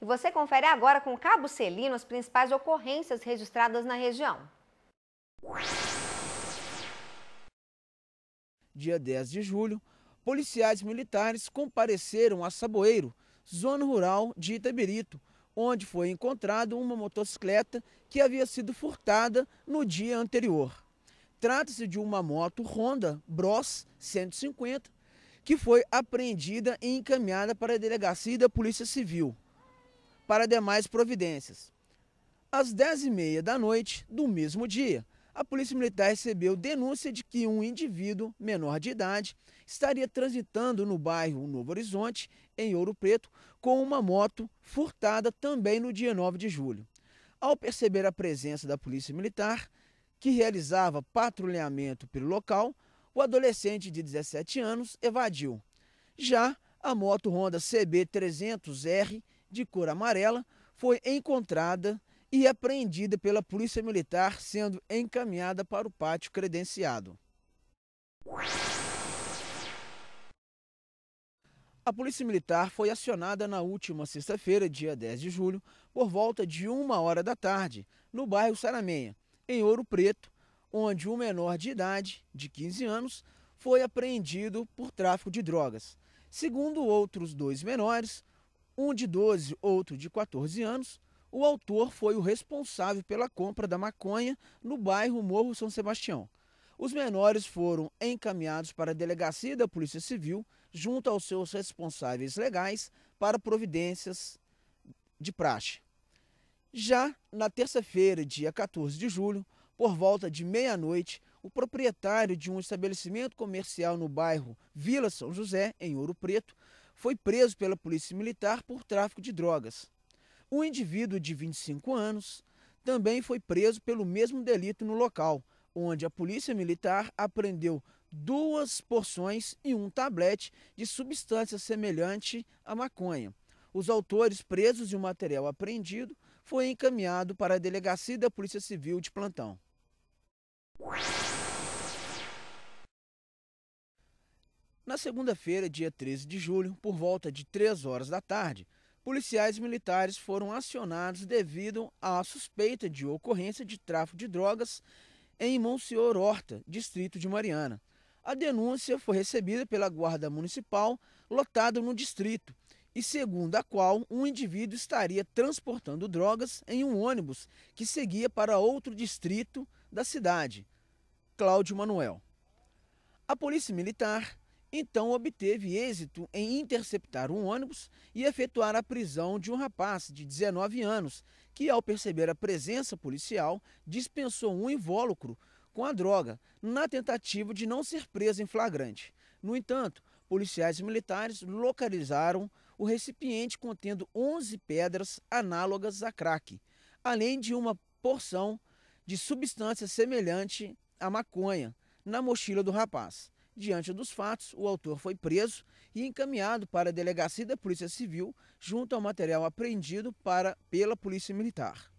E você confere agora com o Cabo Celino as principais ocorrências registradas na região. Dia 10 de julho, policiais militares compareceram a Saboeiro, zona rural de Itaberito, onde foi encontrada uma motocicleta que havia sido furtada no dia anterior. Trata-se de uma moto Honda Bros 150, que foi apreendida e encaminhada para a delegacia da Polícia Civil para demais providências. Às 10h30 da noite do mesmo dia, a Polícia Militar recebeu denúncia de que um indivíduo menor de idade estaria transitando no bairro Novo Horizonte, em Ouro Preto, com uma moto furtada também no dia 9 de julho. Ao perceber a presença da Polícia Militar, que realizava patrulhamento pelo local, o adolescente de 17 anos evadiu. Já a moto Honda CB300R de cor amarela, foi encontrada e apreendida pela Polícia Militar, sendo encaminhada para o pátio credenciado. A Polícia Militar foi acionada na última sexta-feira, dia 10 de julho, por volta de uma hora da tarde, no bairro Saramenha, em Ouro Preto, onde um menor de idade, de 15 anos, foi apreendido por tráfico de drogas. Segundo outros dois menores, um de 12, outro de 14 anos, o autor foi o responsável pela compra da maconha no bairro Morro São Sebastião. Os menores foram encaminhados para a delegacia da Polícia Civil, junto aos seus responsáveis legais, para providências de praxe. Já na terça-feira, dia 14 de julho, por volta de meia-noite, o proprietário de um estabelecimento comercial no bairro Vila São José, em Ouro Preto, foi preso pela polícia militar por tráfico de drogas. Um indivíduo de 25 anos também foi preso pelo mesmo delito no local, onde a polícia militar apreendeu duas porções e um tablete de substância semelhante à maconha. Os autores presos e o material apreendido foi encaminhado para a delegacia da Polícia Civil de plantão. Na segunda-feira, dia 13 de julho, por volta de 3 horas da tarde, policiais militares foram acionados devido à suspeita de ocorrência de tráfico de drogas em Monsenhor Horta, distrito de Mariana. A denúncia foi recebida pela Guarda Municipal, lotada no distrito, e segundo a qual um indivíduo estaria transportando drogas em um ônibus que seguia para outro distrito da cidade. Cláudio Manuel. A Polícia Militar então obteve êxito em interceptar um ônibus e efetuar a prisão de um rapaz de 19 anos, que, ao perceber a presença policial, dispensou um invólucro com a droga, na tentativa de não ser preso em flagrante. No entanto, policiais militares localizaram o recipiente contendo 11 pedras análogas a crack, além de uma porção de substância semelhante à maconha na mochila do rapaz. Diante dos fatos, o autor foi preso e encaminhado para a delegacia da Polícia Civil, junto ao material apreendido para, pela Polícia Militar.